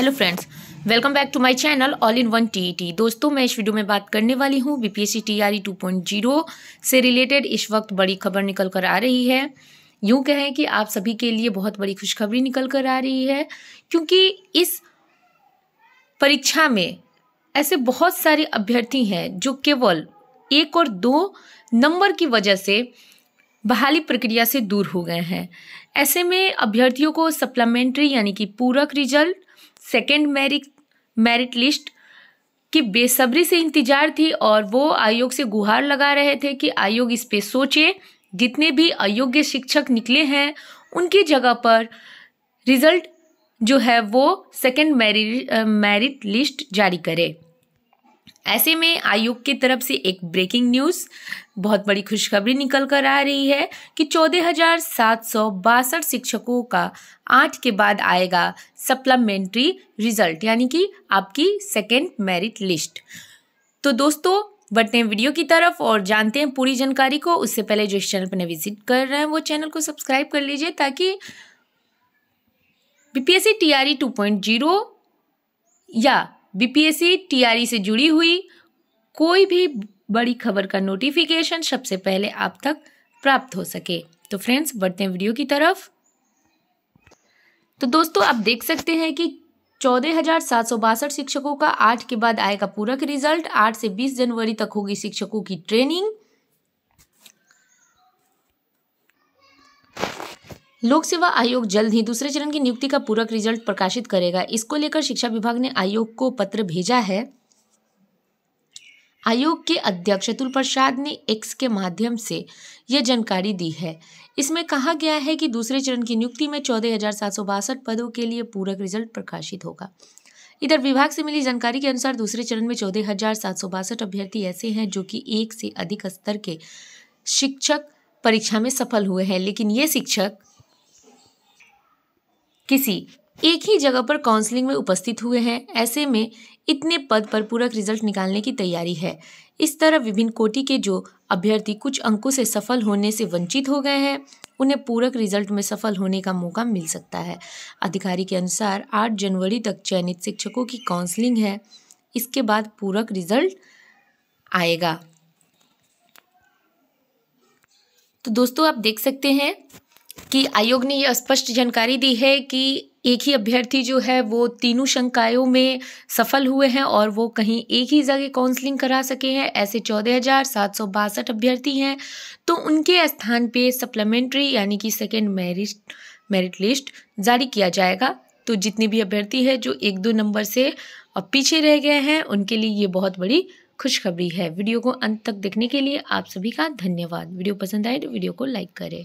hello friends welcome back to my channel all in one TET दोस्तों मैं इस video में बात करने वाली हूँ बीपीएससी टीआरई 2.0 से रिलेटेड इस वक्त बड़ी खबर निकल कर आ रही है यूँ कहें कि आप सभी के लिए बहुत बड़ी खुशखबरी निकल कर आ रही है क्योंकि इस परीक्षा में ऐसे बहुत सारे अभ्यर्थी हैं जो केवल एक और दो नंबर की वजह से बहाली प्रक्रिया से दूर हो गए हैं ऐसे में अभ्यर्थियों को सप्लीमेंट्री यानी कि पूरक result second merit merit list की बेसब्री से इंतजार थी और वो आयोग से गुहार लगा रहे थे कि आयोग इस पे सोचे जितने भी अयोग्य शिक्षक निकले हैं उनकी जगह पर रिजल्ट जो है वो सेकेंड मेरिट मेरिट लिस्ट जारी करे ऐसे में आयोग की तरफ से एक ब्रेकिंग न्यूज़ बहुत बड़ी खुशखबरी निकल कर आ रही है कि चौदह हजार सात सौ बासठ शिक्षकों का आठ के बाद आएगा सप्लीमेंट्री रिजल्ट यानी कि आपकी सेकेंड मेरिट लिस्ट तो दोस्तों बढ़ते हैं वीडियो की तरफ और जानते हैं पूरी जानकारी को उससे पहले जो इस चैनल पर विजिट कर रहे हैं वो चैनल को सब्सक्राइब कर लीजिए ताकि बीपीएससी टीआरई 2.0 या बीपीएससी टीआरई से जुड़ी हुई कोई भी बड़ी खबर का नोटिफिकेशन सबसे पहले आप तक प्राप्त हो सके तो फ्रेंड्स बढ़ते हैं वीडियो की तरफ तो दोस्तों आप देख सकते हैं कि चौदह हजार सात सौ बासठ शिक्षकों का आठ के बाद आएगा पूरक रिजल्ट आठ से बीस जनवरी तक होगी शिक्षकों की ट्रेनिंग लोक सेवा आयोग जल्द ही दूसरे चरण की नियुक्ति का पूरक रिजल्ट प्रकाशित करेगा इसको लेकर शिक्षा विभाग ने आयोग को पत्र भेजा है आयोग के अध्यक्ष अतुल प्रसाद ने एक्स के माध्यम से यह जानकारी दी है इसमें कहा गया है कि दूसरे चरण की नियुक्ति में चौदह हजार सात सौ बासठ पदों के लिए पूरक रिजल्ट प्रकाशित होगा इधर विभाग से मिली जानकारी के अनुसार दूसरे चरण में चौदह हजार सात सौ बासठ अभ्यर्थी ऐसे हैं जो कि एक से अधिक स्तर के शिक्षक परीक्षा में सफल हुए हैं लेकिन ये शिक्षक किसी एक ही जगह पर काउंसलिंग में उपस्थित हुए हैं ऐसे में इतने पद पर पूरक रिजल्ट निकालने की तैयारी है इस तरह विभिन्न कोटि के जो अभ्यर्थी कुछ अंकों से सफल होने से वंचित हो गए हैं उन्हें पूरक रिजल्ट में सफल होने का मौका मिल सकता है अधिकारी के अनुसार 8 जनवरी तक चयनित शिक्षकों की काउंसलिंग है इसके बाद पूरक रिजल्ट आएगा तो दोस्तों आप देख सकते हैं कि आयोग ने यह स्पष्ट जानकारी दी है कि एक ही अभ्यर्थी जो है वो तीनों शंकायों में सफल हुए हैं और वो कहीं एक ही जगह काउंसलिंग करा सके हैं ऐसे चौदह हजार सात सौ बासठ अभ्यर्थी हैं तो उनके स्थान पे सप्लीमेंट्री यानी कि सेकेंड मेरिट मेरिट लिस्ट जारी किया जाएगा तो जितने भी अभ्यर्थी है जो एक दो नंबर से पीछे रह गए हैं उनके लिए ये बहुत बड़ी खुशखबरी है वीडियो को अंत तक देखने के लिए आप सभी का धन्यवाद वीडियो पसंद आए तो वीडियो को लाइक करें